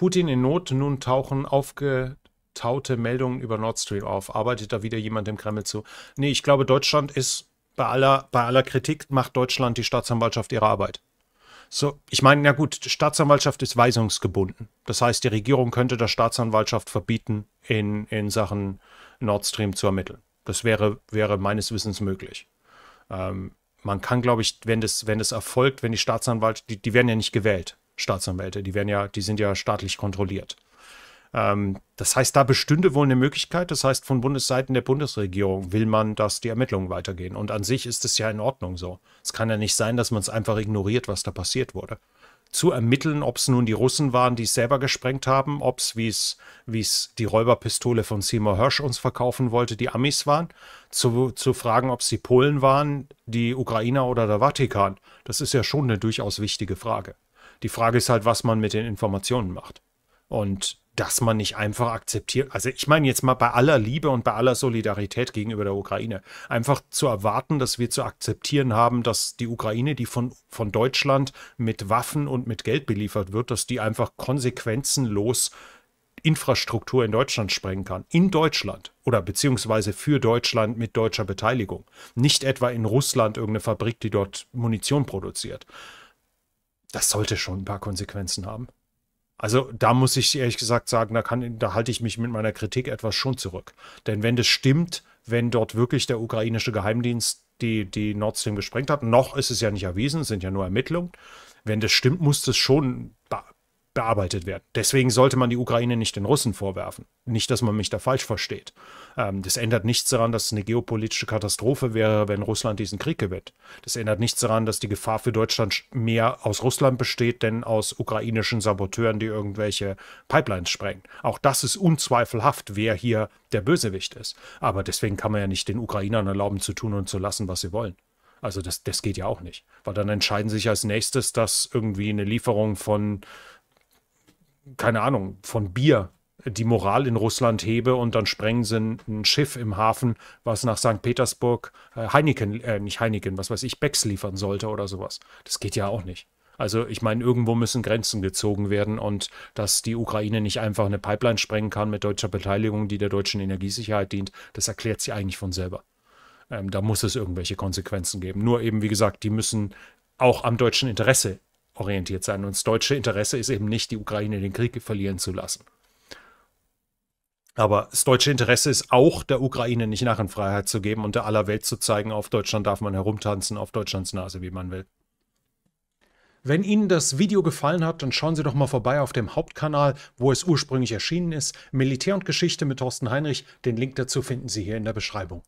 Putin in Not, nun tauchen aufgetaute Meldungen über Nord Stream auf. Arbeitet da wieder jemand im Kreml zu? Nee, ich glaube, Deutschland ist bei aller, bei aller Kritik, macht Deutschland die Staatsanwaltschaft ihre Arbeit. So, ich meine, na gut, die Staatsanwaltschaft ist weisungsgebunden. Das heißt, die Regierung könnte der Staatsanwaltschaft verbieten, in, in Sachen Nord Stream zu ermitteln. Das wäre, wäre meines Wissens möglich. Ähm, man kann, glaube ich, wenn das, wenn das erfolgt, wenn die Staatsanwaltschaft, die, die werden ja nicht gewählt. Staatsanwälte. Die werden ja, die sind ja staatlich kontrolliert. Ähm, das heißt, da bestünde wohl eine Möglichkeit. Das heißt, von Bundesseiten der Bundesregierung will man, dass die Ermittlungen weitergehen. Und an sich ist es ja in Ordnung so. Es kann ja nicht sein, dass man es einfach ignoriert, was da passiert wurde. Zu ermitteln, ob es nun die Russen waren, die es selber gesprengt haben, ob es, wie es die Räuberpistole von Seymour Hirsch uns verkaufen wollte, die Amis waren, zu, zu fragen, ob es die Polen waren, die Ukrainer oder der Vatikan, das ist ja schon eine durchaus wichtige Frage. Die Frage ist halt, was man mit den Informationen macht. Und dass man nicht einfach akzeptiert, also ich meine jetzt mal bei aller Liebe und bei aller Solidarität gegenüber der Ukraine, einfach zu erwarten, dass wir zu akzeptieren haben, dass die Ukraine, die von, von Deutschland mit Waffen und mit Geld beliefert wird, dass die einfach konsequenzenlos Infrastruktur in Deutschland sprengen kann. In Deutschland oder beziehungsweise für Deutschland mit deutscher Beteiligung. Nicht etwa in Russland irgendeine Fabrik, die dort Munition produziert das sollte schon ein paar Konsequenzen haben. Also da muss ich ehrlich gesagt sagen, da, kann, da halte ich mich mit meiner Kritik etwas schon zurück. Denn wenn das stimmt, wenn dort wirklich der ukrainische Geheimdienst die, die Nord Stream gesprengt hat, noch ist es ja nicht erwiesen, es sind ja nur Ermittlungen. Wenn das stimmt, muss das schon bearbeitet werden. Deswegen sollte man die Ukraine nicht den Russen vorwerfen. Nicht, dass man mich da falsch versteht. Ähm, das ändert nichts daran, dass es eine geopolitische Katastrophe wäre, wenn Russland diesen Krieg gewinnt. Das ändert nichts daran, dass die Gefahr für Deutschland mehr aus Russland besteht, denn aus ukrainischen Saboteuren, die irgendwelche Pipelines sprengen. Auch das ist unzweifelhaft, wer hier der Bösewicht ist. Aber deswegen kann man ja nicht den Ukrainern erlauben, zu tun und zu lassen, was sie wollen. Also das, das geht ja auch nicht. Weil dann entscheiden sich als nächstes, dass irgendwie eine Lieferung von keine Ahnung, von Bier die Moral in Russland hebe und dann sprengen sie ein, Schiff im Hafen, was nach St. Petersburg äh, Heineken, äh, nicht Heineken, was weiß ich, Becks liefern sollte oder sowas. Das geht ja auch nicht. Also ich meine, irgendwo müssen Grenzen gezogen werden und dass die Ukraine nicht einfach eine Pipeline sprengen kann mit deutscher Beteiligung, die der deutschen Energiesicherheit dient, das erklärt sie eigentlich von selber. Ähm, da muss es irgendwelche Konsequenzen geben. Nur eben, wie gesagt, die müssen auch am deutschen Interesse orientiert sein. Und das deutsche Interesse ist eben nicht, die Ukraine den Krieg verlieren zu lassen. Aber das deutsche Interesse ist auch, der Ukraine nicht nach in Freiheit zu geben und der aller Welt zu zeigen, auf Deutschland darf man herumtanzen, auf Deutschlands Nase, wie man will. Wenn Ihnen das Video gefallen hat, dann schauen Sie doch mal vorbei auf dem Hauptkanal, wo es ursprünglich erschienen ist. Militär und Geschichte mit Thorsten Heinrich. Den Link dazu finden Sie hier in der Beschreibung.